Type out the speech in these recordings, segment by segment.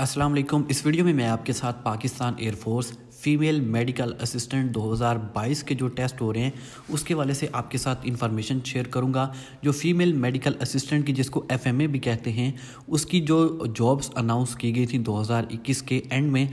अस्सलाम वालेकुम इस वीडियो में मैं आपके साथ Pakistan air force female medical assistant 2022 के जो टेस्ट हो रहे हैं उसके वाले से आपके साथ इन्फॉर्मेशन शेयर करूंगा जो फीमेल मेडिकल असिस्टेंट की जिसको एफएमए भी कहते हैं उसकी जो जॉब्स अनाउंस की गई थी 2021 के एंड में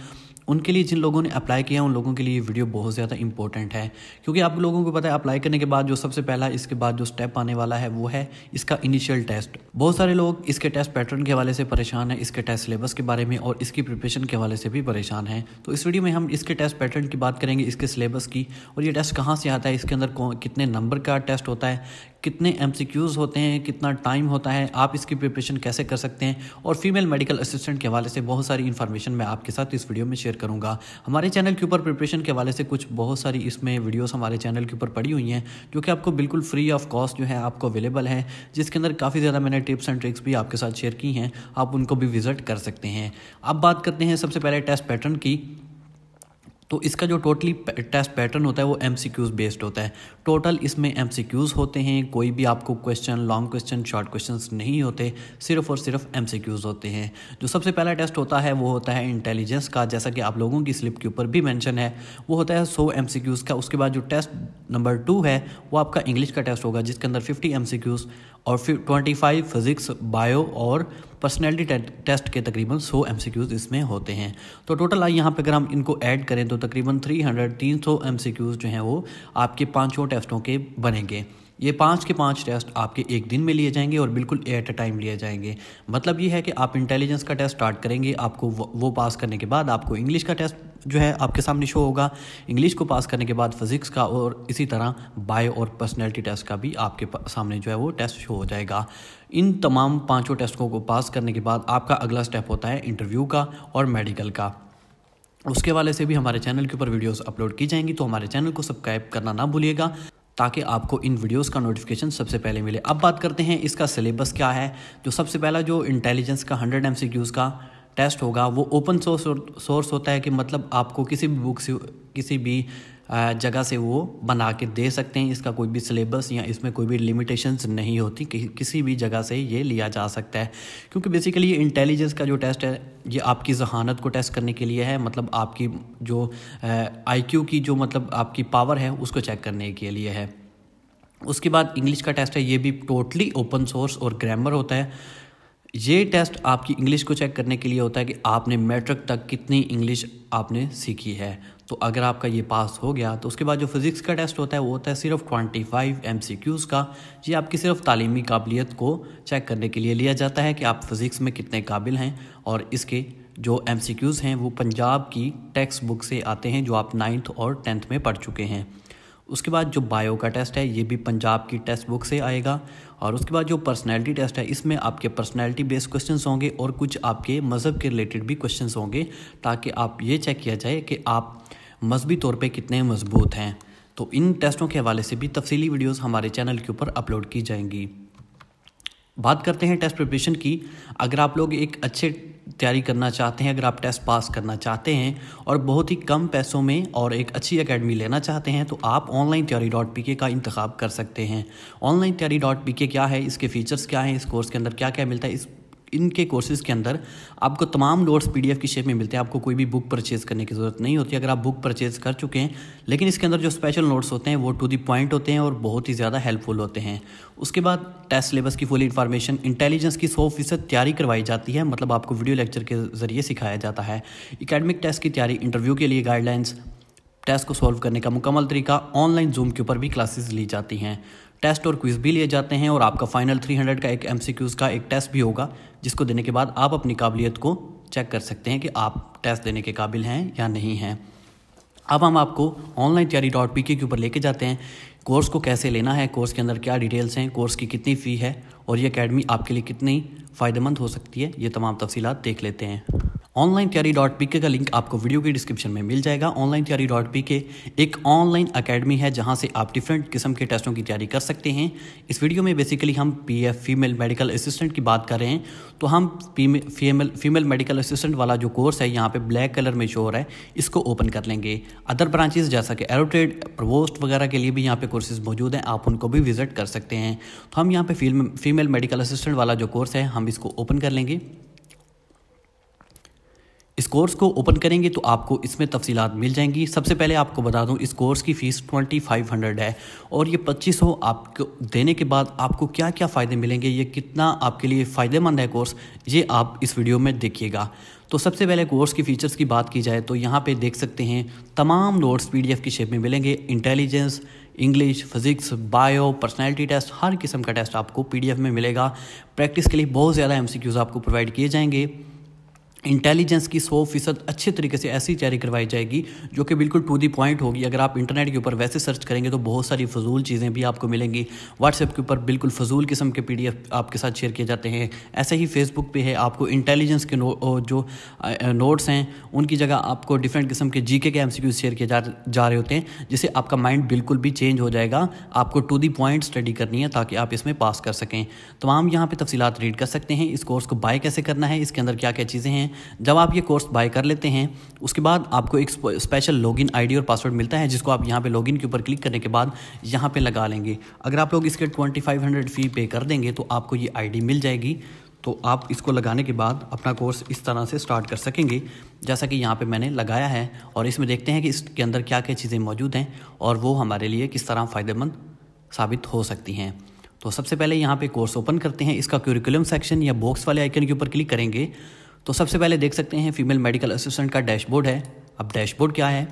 उनके लिए जिन लोगों ने अप्लाई किया उन लोगों के लिए ये वीडियो बहुत ज़्यादा इंपॉर्टेंट है क्योंकि आप लोगों को पता है अप्लाई करने के बाद जो सबसे पहला इसके बाद जो स्टेप आने वाला है वो है इसका इनिशियल टेस्ट बहुत सारे लोग इसके टेस्ट पैटर्न के हवाले से परेशान है इसके टेस्ट सिलेबस के बारे में और इसकी प्रिपरेशन के हवाले से भी परेशान है तो इस वीडियो में हम इसके टेस्ट पैटर्न की बात करेंगे इसके सिलेबस की और ये टेस्ट कहाँ से आता है इसके अंदर कितने नंबर का टेस्ट होता है कितने एम होते हैं कितना टाइम होता है आप इसकी प्रिपरेशन कैसे कर सकते हैं और फीमेल मेडिकल असिस्टेंट के हवाले से बहुत सारी इन्फॉर्मेशन मैं आपके साथ इस वीडियो में शेयर करूँगा हमारे चैनल के ऊपर प्रिपरेशन के हवाले से कुछ बहुत सारी इसमें वीडियोस हमारे चैनल के ऊपर पड़ी हुई हैं जो कि आपको बिल्कुल फ्री ऑफ कॉस्ट जो है आपको अवेलेबल है जिसके अंदर काफ़ी ज़्यादा मैंने टिप्स एंड ट्रिक्स भी आपके साथ शेयर की हैं आप उनको भी विज़िट कर सकते हैं अब बात करते हैं सबसे पहले टेस्ट पैटर्न की तो इसका जो टोटली टेस्ट पैटर्न होता है वो एम बेस्ड होता है टोटल इसमें एम होते हैं कोई भी आपको question long question short question नहीं होते सिर्फ और सिर्फ एम होते हैं जो सबसे पहला टेस्ट होता है वो होता है इंटेलिजेंस का जैसा कि आप लोगों की स्लिप के ऊपर भी मैंशन है वो होता है सौ एम का उसके बाद जो टेस्ट नंबर टू है वो आपका इंग्लिश का टेस्ट होगा जिसके अंदर फिफ्टी एम और फिर ट्वेंटी फाइव फिज़िक्स बायो और पर्सनैलिटी टेस्ट के तकरीबन सौ एम इसमें होते हैं तो टोटल आई यहाँ पर अगर हम इनको ऐड करें तो तकरीबन थ्री हंड्रेड तीन सौ एम जो हैं वो आपके पाँचों टेस्टों के बनेंगे ये पाँच के पाँच टेस्ट आपके एक दिन में लिए जाएंगे और बिल्कुल एट ए टाइम लिए जाएंगे मतलब ये है कि आप इंटेलिजेंस का टेस्ट स्टार्ट करेंगे आपको वो पास करने के बाद आपको इंग्लिश का टेस्ट जो है आपके सामने शो होगा इंग्लिश को पास करने के बाद फिज़िक्स का और इसी तरह बायो और पर्सनैलिटी टेस्ट का भी आपके सामने जो है वो टेस्ट शो हो जाएगा इन तमाम पाँचों टेस्टों को पास करने के बाद आपका अगला स्टेप होता है इंटरव्यू का और मेडिकल का उसके वाले से भी हमारे चैनल के ऊपर वीडियोस अपलोड की जाएंगी तो हमारे चैनल को सब्सक्राइब करना ना भूलिएगा ताकि आपको इन वीडियोस का नोटिफिकेशन सबसे पहले मिले अब बात करते हैं इसका सिलेबस क्या है जो सबसे पहला जो इंटेलिजेंस का हंड्रेड एम का टेस्ट होगा वो ओपन सोर्स सोर्स होता है कि मतलब आपको किसी भी बुक से किसी भी जगह से वो बना के दे सकते हैं इसका कोई भी सिलेबस या इसमें कोई भी लिमिटेशंस नहीं होती कि, किसी भी जगह से ये लिया जा सकता है क्योंकि बेसिकली ये इंटेलिजेंस का जो टेस्ट है ये आपकी जहानत को टेस्ट करने के लिए है मतलब आपकी जो आई की जो मतलब आपकी पावर है उसको चेक करने के लिए है उसके बाद इंग्लिश का टेस्ट है ये भी टोटली ओपन सोर्स और ग्रामर होता है ये टेस्ट आपकी इंग्लिश को चेक करने के लिए होता है कि आपने मैट्रिक तक कितनी इंग्लिश आपने सीखी है तो अगर आपका ये पास हो गया तो उसके बाद जो फिज़िक्स का टेस्ट होता है वो होता है सिर्फ ट्वेंटी फाइव एम का ये आपकी सिर्फ तालीमी काबिलियत को चेक करने के लिए लिया जाता है कि आप फ़िज़िक्स में कितने काबिल हैं और इसके जो एम हैं वो पंजाब की टेक्स्ट बुक से आते हैं जो आप नाइन्थ और टेंथ में पढ़ चुके हैं उसके बाद जो बायो का टेस्ट है ये भी पंजाब की टेस्ट बुक से आएगा और उसके बाद जो पर्सनैलिटी टेस्ट है इसमें आपके पर्सनैलिटी बेस्ड क्वेश्चन होंगे और कुछ आपके मज़हब के रिलेटेड भी क्वेश्चन होंगे ताकि आप ये चेक किया जाए कि आप मजहबी तौर पर कितने मजबूत हैं तो इन टेस्टों के हवाले से भी तफसीली वीडियोज़ हमारे चैनल के ऊपर अपलोड की जाएंगी बात करते हैं टेस्ट प्रिपरेशन की अगर आप लोग एक अच्छे तैयारी करना चाहते हैं अगर आप टेस्ट पास करना चाहते हैं और बहुत ही कम पैसों में और एक अच्छी अकेडमी लेना चाहते हैं तो आप ऑनलाइन तैयारी डॉट पी के का इंतखब कर सकते हैं ऑनलाइन तैयारी डॉट पी के क्या है इसके फीचर्स क्या हैं इस कोर्स के अंदर क्या क्या मिलता है इस इनके कोर्सेज के अंदर आपको तमाम नोट्स पी की शेप में मिलते हैं आपको कोई भी बुक परचेज करने की ज़रूरत नहीं होती अगर आप बुक परचेज कर चुके हैं लेकिन इसके अंदर जो स्पेशल नोट्स होते हैं वो टू दी पॉइंट होते हैं और बहुत ही ज़्यादा हेल्पफुल होते हैं उसके बाद टेस्ट सिलेबस की फुल इन्फॉर्मेशन इंटेलिजेंस की सौ फीसद तैयारी करवाई जाती है मतलब आपको वीडियो लेक्चर के ज़रिए सिखाया जाता है एकेडमिक टेस्ट की तैयारी इंटरव्यू के लिए गाइडलाइंस टेस्ट को सॉल्व करने का मुकम्मल तरीका ऑनलाइन जूम के ऊपर भी क्लासेस ली जाती हैं टेस्ट और क्विज़ भी लिए जाते हैं और आपका फाइनल 300 का एक एम का एक टेस्ट भी होगा जिसको देने के बाद आप अपनी काबिलियत को चेक कर सकते हैं कि आप टेस्ट देने के काबिल हैं या नहीं हैं अब हम आपको ऑनलाइन तैयारी डॉट पी के ऊपर लेके जाते हैं कोर्स को कैसे लेना है कोर्स के अंदर क्या डिटेल्स हैं कोर्स की कितनी फ़ी है और ये अकेडमी आपके लिए कितनी फ़ायदेमंद हो सकती है ये तमाम तफसीत देख लेते हैं ऑनलाइन तैयारी डॉट पी के का लिंक आपको वीडियो के डिस्क्रिप्शन में मिल जाएगा ऑनलाइन तैयारी डॉट पी के एक ऑनलाइन अकेडमी है जहां से आप डिफरेंट किस्म के टेस्टों की तैयारी कर सकते हैं इस वीडियो में बेसिकली हम P F female medical assistant की बात कर रहे हैं तो हम फीमेल फीमेल मेडिकल असिस्टेंट वाला जो कोर्स है यहाँ पर ब्लैक कलर में शोर है इसको ओपन कर लेंगे अदर ब्रांचेज जैसा कि एरोट्रेड प्रवोस्ट वगैरह के लिए भी यहाँ पर कोर्सेज मौजूद हैं आप उनको भी विजिट कर सकते हैं तो हम यहाँ पर फीमेल मेडिकल असिस्टेंट वाला जो कोर्स है हम इसको ओपन कर लेंगे इस कोर्स को ओपन करेंगे तो आपको इसमें तफसीत मिल जाएंगी सबसे पहले आपको बता दूं इस कोर्स की फ़ीस ट्वेंटी फाइव हंड्रेड है और ये पच्चीस सौ आपको देने के बाद आपको क्या क्या फ़ायदे मिलेंगे ये कितना आपके लिए फ़ायदेमंद है कोर्स ये आप इस वीडियो में देखिएगा तो सबसे पहले कोर्स की फ़ीचर्स की बात की जाए तो यहाँ पर देख सकते हैं तमाम नोट्स पी की शेप में मिलेंगे intelligence English physics bio personality test हर किस्म का टेस्ट आपको पी में मिलेगा प्रैक्टिस के लिए बहुत ज़्यादा एम आपको प्रोवाइड किए जाएंगे इंटेलिजेंस की सौ फीसद अच्छे तरीके से ऐसी तैयारी करवाई जाएगी जो कि बिल्कुल टू दी पॉइंट होगी अगर आप इंटरनेट के ऊपर वैसे सर्च करेंगे तो बहुत सारी फजूल चीज़ें भी आपको मिलेंगी व्हाट्सएप के ऊपर बिल्कुल फजूल किस्म के पी आपके साथ शेयर किए जाते हैं ऐसे ही फेसबुक पे है आपको इंटेलिजेंस के नो, जो नोट्स हैं उनकी जगह आपको डिफरेंट किस्म के जी के एम शेयर किए जा, जा रहे होते हैं जिससे आपका माइंड बिल्कुल भी चेंज हो जाएगा आपको टू दी पॉइंट स्टडी करनी है ताकि आप इसमें पास कर सकें तमाम यहाँ पर तफसीत रीड कर सकते हैं इस कोर्स को बाय कैसे करना है इसके अंदर क्या क्या चीज़ें हैं जब आप ये कोर्स बाय कर लेते हैं उसके बाद आपको एक स्पेशल लॉगिन आईडी और पासवर्ड मिलता है जिसको आप यहाँ पे लॉगिन के ऊपर क्लिक करने के बाद यहाँ पे लगा लेंगे अगर आप लोग इसके ट्वेंटी फाइव हंड्रेड फ़ी पे कर देंगे तो आपको ये आईडी मिल जाएगी तो आप इसको लगाने के बाद अपना कोर्स इस तरह से स्टार्ट कर सकेंगे जैसा कि यहाँ पे मैंने लगाया है और इसमें देखते हैं कि इसके अंदर क्या क्या चीज़ें मौजूद हैं और वो हमारे लिए किस तरह फ़ायदेमंद साबित हो सकती हैं तो सबसे पहले यहाँ पे कोर्स ओपन करते हैं इसका क्यूरिकुलम सेक्शन या बॉक्स वाले आइकन के ऊपर क्लिक करेंगे तो सबसे पहले देख सकते हैं फीमेल मेडिकल असिस्टेंट का डैशबोर्ड है अब डैशबोर्ड क्या है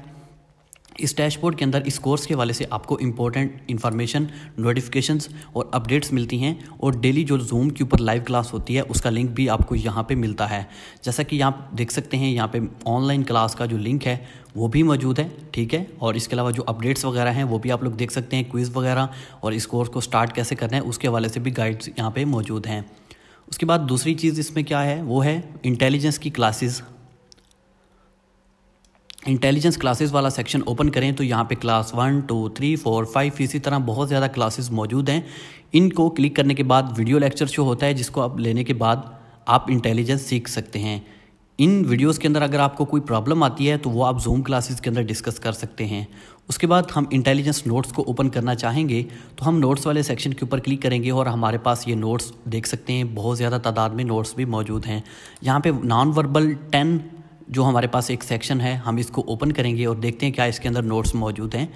इस डैशबोर्ड के अंदर इस कोर्स के वाले से आपको इंपॉर्टेंट इन्फॉर्मेशन नोटिफिकेशंस और अपडेट्स मिलती हैं और डेली जो जूम के ऊपर लाइव क्लास होती है उसका लिंक भी आपको यहाँ पे मिलता है जैसा कि आप देख सकते हैं यहाँ पे ऑनलाइन क्लास का जो लिंक है वो भी मौजूद है ठीक है और इसके अलावा जो अपडेट्स वगैरह हैं वो भी आप लोग देख सकते हैं क्विज़ वगैरह और इस कोर्स को स्टार्ट कैसे करना है उसके वाले से भी गाइड्स यहाँ पर मौजूद हैं उसके बाद दूसरी चीज़ इसमें क्या है वो है इंटेलिजेंस की क्लासेस इंटेलिजेंस क्लासेस वाला सेक्शन ओपन करें तो यहाँ पे class one two three four five इसी तरह बहुत ज़्यादा क्लासेस मौजूद हैं इनको क्लिक करने के बाद वीडियो लेक्चर शो होता है जिसको आप लेने के बाद आप इंटेलिजेंस सीख सकते हैं इन वीडियोस के अंदर अगर आपको कोई प्रॉब्लम आती है तो वो आप जूम क्लासेस के अंदर डिस्कस कर सकते हैं उसके बाद हम इंटेलिजेंस नोट्स को ओपन करना चाहेंगे तो हम नोट्स वाले सेक्शन के ऊपर क्लिक करेंगे और हमारे पास ये नोट्स देख सकते हैं बहुत ज़्यादा तादाद में नोट्स भी मौजूद हैं यहाँ पे नॉन वर्बल टेन जो हमारे पास एक सेक्शन है हम इसको ओपन करेंगे और देखते हैं क्या इसके अंदर नोट्स मौजूद हैं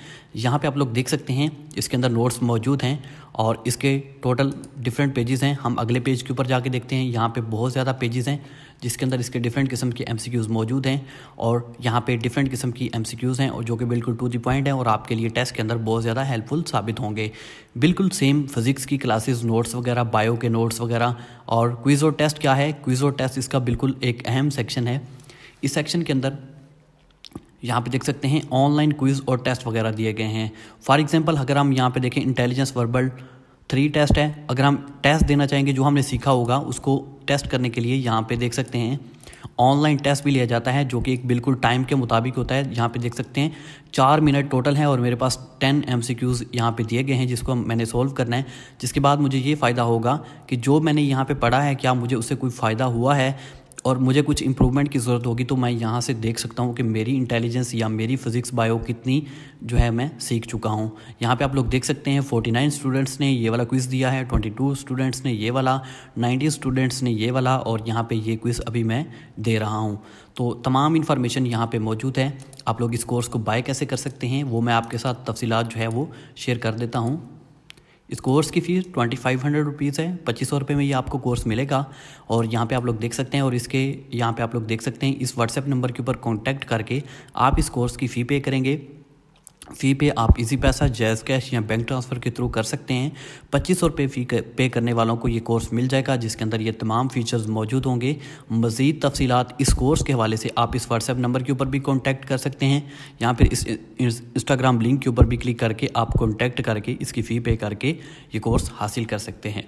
यहाँ पे आप लोग देख सकते हैं इसके अंदर नोट्स मौजूद हैं और इसके टोटल डिफरेंट पेजेस हैं हम अगले पेज के ऊपर जाके देखते हैं यहाँ पे बहुत ज़्यादा पेजेस हैं जिसके अंदर इसके डिफरेंट किस्म के एम मौजूद हैं और यहाँ पर डिफरेंट किस्म की एम हैं और जो कि बिल्कुल टू दी पॉइंट हैं और आपके लिए टेस्ट के अंदर बहुत ज़्यादा हेल्पफुल साबित होंगे बिल्कुल सेम फिज़िक्स की क्लासेस नोट्स वगैरह बायो के नोट्स वगैरह और क्विज़ और टेस्ट क्या है क्विज़ और टेस्ट इसका बिल्कुल एक अहम सेक्शन है इस सेक्शन के अंदर यहाँ पे देख सकते हैं ऑनलाइन क्विज़ और टेस्ट वगैरह दिए गए हैं फॉर एग्जांपल अगर हम यहाँ पे देखें इंटेलिजेंस वर्बल थ्री टेस्ट है अगर हम टेस्ट देना चाहेंगे जो हमने सीखा होगा उसको टेस्ट करने के लिए यहाँ पे देख सकते हैं ऑनलाइन टेस्ट भी लिया जाता है जो कि एक बिल्कुल टाइम के मुताबिक होता है यहाँ पे देख सकते हैं चार मिनट टोटल है और मेरे पास टेन एम सी क्यूज़ यहाँ पर दिए गए हैं जिसको मैंने सोल्व करना है जिसके बाद मुझे ये फ़ायदा होगा कि जो मैंने यहाँ पे पढ़ा है क्या मुझे उससे कोई फ़ायदा हुआ है और मुझे कुछ इम्प्रूवमेंट की ज़रूरत होगी तो मैं यहाँ से देख सकता हूँ कि मेरी इंटेलिजेंस या मेरी फिज़िक्स बायो कितनी जो है मैं सीख चुका हूँ यहाँ पे आप लोग देख सकते हैं 49 स्टूडेंट्स ने ये वाला क्विज़ दिया है 22 स्टूडेंट्स ने ये वाला 90 स्टूडेंट्स ने ये वाला और यहाँ पे ये क्विज़ अभी मैं दे रहा हूँ तो तमाम इन्फॉर्मेशन यहाँ पर मौजूद है आप लोग इस कोर्स को बाय कैसे कर सकते हैं वो मैं आपके साथ तफसीत जो है वो शेयर कर देता हूँ इस कोर्स की fees twenty five hundred rupees है पच्चीस सौ रुपये में ये आपको कोर्स मिलेगा और यहाँ पे आप लोग देख सकते हैं और इसके यहाँ पे आप लोग देख सकते हैं इस व्हाट्सएप नंबर के ऊपर कॉन्टैक्ट करके आप इस कोर्स की फ़ी पे करेंगे फ़ी पे आप इजी पैसा जैज़ कैश या बैंक ट्रांसफ़र के थ्रू कर सकते हैं पच्चीस सौ रुपये फ़ी पे करने वालों को ये कोर्स मिल जाएगा जिसके अंदर ये तमाम फीचर्स मौजूद होंगे मज़ीद तफसीत इस कोर्स के हवाले से आप इस व्हाट्सएप नंबर के ऊपर भी कॉन्टैक्ट कर सकते हैं या फिर इस इंस्टाग्राम लिंक के ऊपर भी क्लिक करके आप कॉन्टैक्ट करके इसकी फ़ी पे करके ये कोर्स हासिल कर सकते हैं